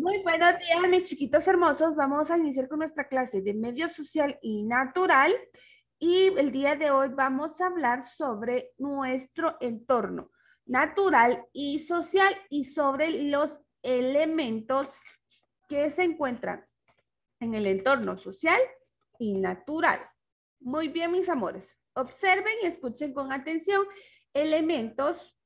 Muy buenos días, mis chiquitos hermosos. Vamos a iniciar con nuestra clase de medio social y natural. Y el día de hoy vamos a hablar sobre nuestro entorno natural y social y sobre los elementos que se encuentran en el entorno social y natural. Muy bien, mis amores. Observen y escuchen con atención elementos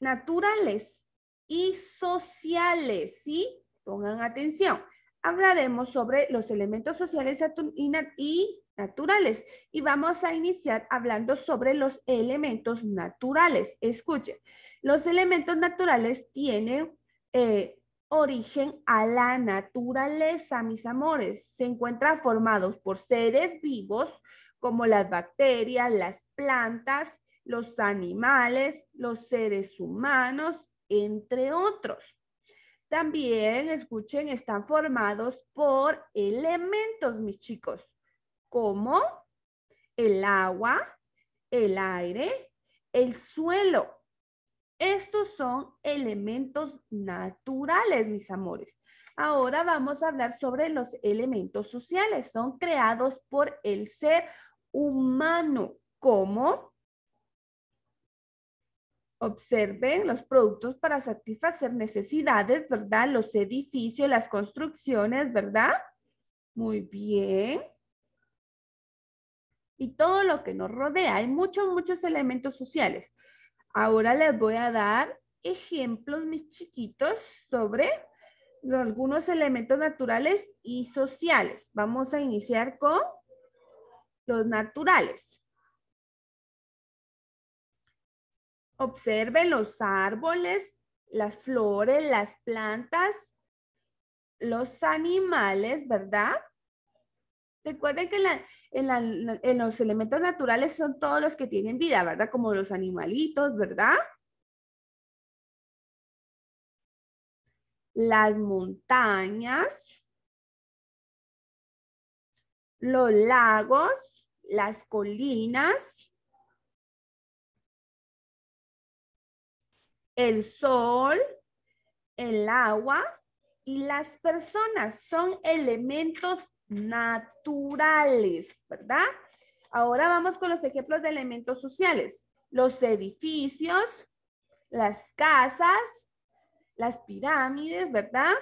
naturales y sociales, ¿sí? Pongan atención. Hablaremos sobre los elementos sociales y naturales y vamos a iniciar hablando sobre los elementos naturales. Escuchen, los elementos naturales tienen eh, origen a la naturaleza, mis amores. Se encuentran formados por seres vivos como las bacterias, las plantas, los animales, los seres humanos, entre otros. También, escuchen, están formados por elementos, mis chicos, como el agua, el aire, el suelo. Estos son elementos naturales, mis amores. Ahora vamos a hablar sobre los elementos sociales. Son creados por el ser humano, como Observen los productos para satisfacer necesidades, ¿verdad? Los edificios, las construcciones, ¿verdad? Muy bien. Y todo lo que nos rodea. Hay muchos, muchos elementos sociales. Ahora les voy a dar ejemplos, mis chiquitos, sobre algunos elementos naturales y sociales. Vamos a iniciar con los naturales. Observen los árboles, las flores, las plantas, los animales, ¿verdad? Recuerden que en, en, los elementos naturales son todos los que tienen vida, ¿verdad? Como los animalitos, ¿verdad? Las montañas, los lagos, las colinas, el sol, el agua y las personas son elementos naturales, ¿verdad? Ahora vamos con los ejemplos de elementos sociales. Los edificios, las casas, las pirámides, ¿verdad?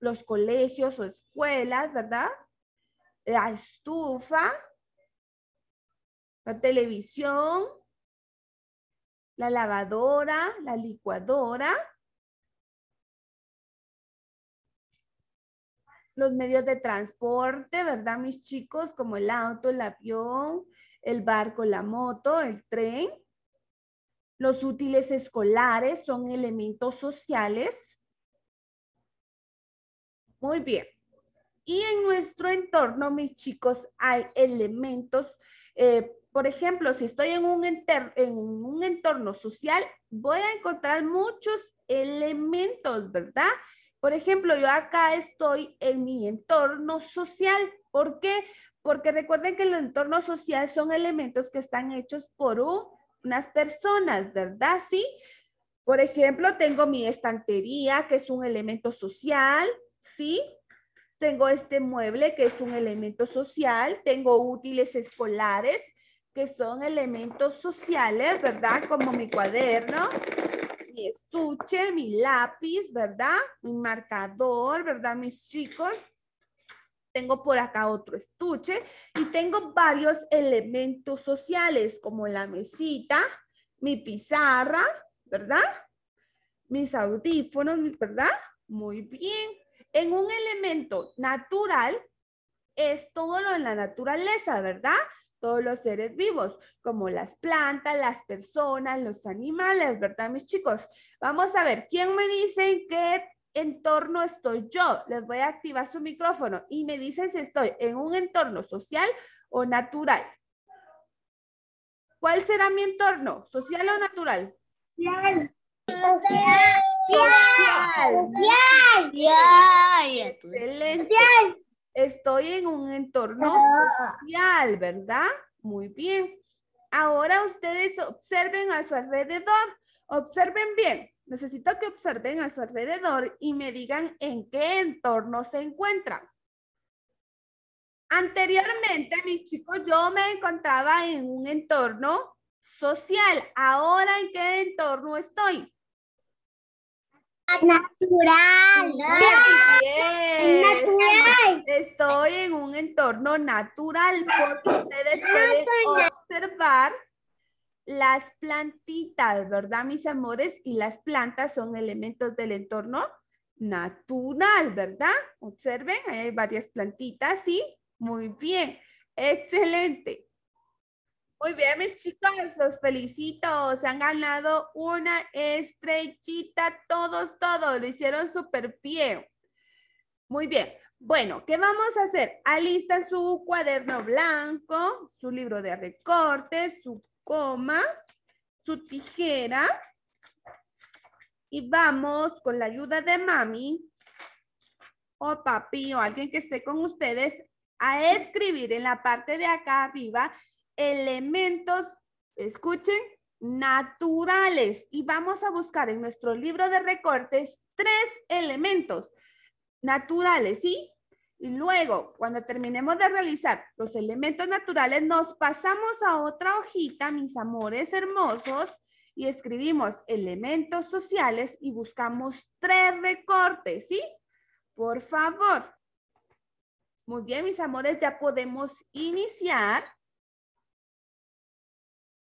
Los colegios o escuelas, ¿verdad? La estufa, la televisión, la lavadora, la licuadora, los medios de transporte, ¿verdad, mis chicos? Como el auto, el avión, el barco, la moto, el tren. Los útiles escolares son elementos sociales. Muy bien. Y en nuestro entorno, mis chicos, hay elementos, eh, por ejemplo, si estoy en un, en un entorno social, voy a encontrar muchos elementos, ¿verdad? Por ejemplo, yo acá estoy en mi entorno social. ¿Por qué? Porque recuerden que los entornos sociales son elementos que están hechos por unas personas, ¿verdad? Sí. Por ejemplo, tengo mi estantería, que es un elemento social, ¿sí? tengo este mueble que es un elemento social, tengo útiles escolares que son elementos sociales, ¿verdad? Como mi cuaderno, mi estuche, mi lápiz, ¿verdad? Mi marcador, ¿verdad? Mis chicos. Tengo por acá otro estuche y tengo varios elementos sociales como la mesita, mi pizarra, ¿verdad? Mis audífonos, ¿verdad? Muy bien en un elemento natural es todo lo en la naturaleza, ¿verdad? Todos los seres vivos, como las plantas, las personas, los animales, ¿verdad, mis chicos? Vamos a ver, ¿quién me dice en qué entorno estoy yo? Les voy a activar su micrófono y me dicen si estoy en un entorno social o natural. ¿Cuál será mi entorno? ¿Social o natural? Social. Social. Yay. Yay. Excelente. Estoy en un entorno social, ¿verdad? Muy bien. Ahora ustedes observen a su alrededor. Observen bien. Necesito que observen a su alrededor y me digan en qué entorno se encuentran. Anteriormente, mis chicos, yo me encontraba en un entorno social. Ahora, ¿en qué entorno estoy? Natural. Natural. Estoy en un entorno natural porque ustedes pues pueden observar las plantitas, ¿verdad, mis amores? Y las plantas son elementos del entorno natural, ¿verdad? Observen, hay varias plantitas, ¿sí? Muy bien. Excelente. Muy bien, mis chicos, los felicito. Se han ganado una estrechita, todos, todos. Lo hicieron súper pie. Muy bien. Bueno, ¿qué vamos a hacer? Alista su cuaderno blanco, su libro de recortes, su coma, su tijera. Y vamos con la ayuda de mami o papi o alguien que esté con ustedes a escribir en la parte de acá arriba elementos, escuchen, naturales. Y vamos a buscar en nuestro libro de recortes tres elementos naturales, ¿sí? Y luego, cuando terminemos de realizar los elementos naturales, nos pasamos a otra hojita, mis amores hermosos, y escribimos elementos sociales y buscamos tres recortes, ¿sí? Por favor. Muy bien, mis amores, ya podemos iniciar.